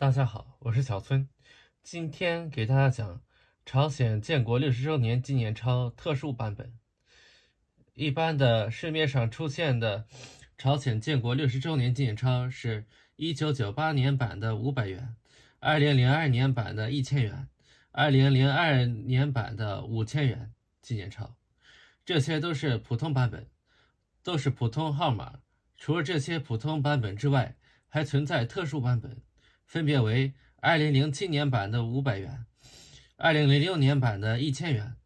大家好，我是小村，今天给大家讲朝鲜建国六十周年纪念钞特殊版本。一般的市面上出现的朝鲜建国六十周年纪念钞是一九九八年版的五百元，二零零二年版的一千元，二零零二年版的五千元纪念钞，这些都是普通版本，都是普通号码。除了这些普通版本之外，还存在特殊版本。分别为2007年版的500元，2006年版的1000元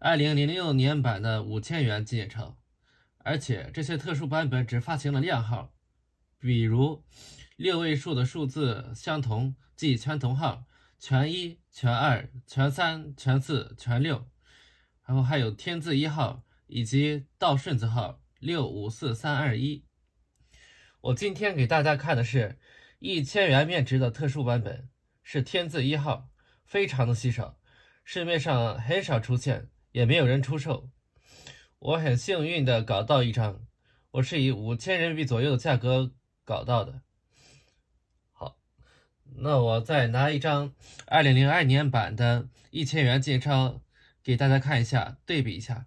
，2006年版的5000元纪念钞，而且这些特殊版本只发行了靓号，比如六位数的数字相同即全同号，全一、全二、全三、全四、全六，然后还有天字一号以及道顺字号六五四三二一。我今天给大家看的是。一千元面值的特殊版本是天字一号，非常的稀少，市面上很少出现，也没有人出售。我很幸运的搞到一张，我是以五千人民币左右的价格搞到的。好，那我再拿一张二零零二年版的一千元纪钞给大家看一下，对比一下。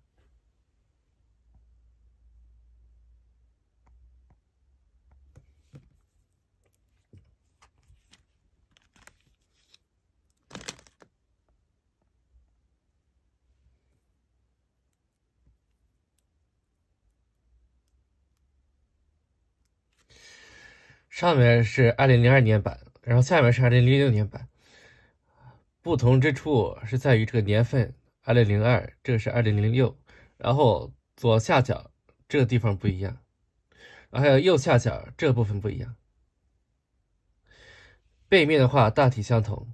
上面是2002年版，然后下面是2006年版，不同之处是在于这个年份，2002这个是2006，然后左下角这个地方不一样，然后右下角这部分不一样，背面的话大体相同。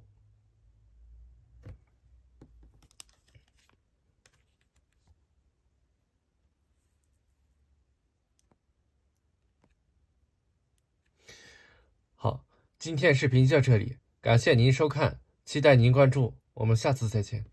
好，今天视频就到这里，感谢您收看，期待您关注，我们下次再见。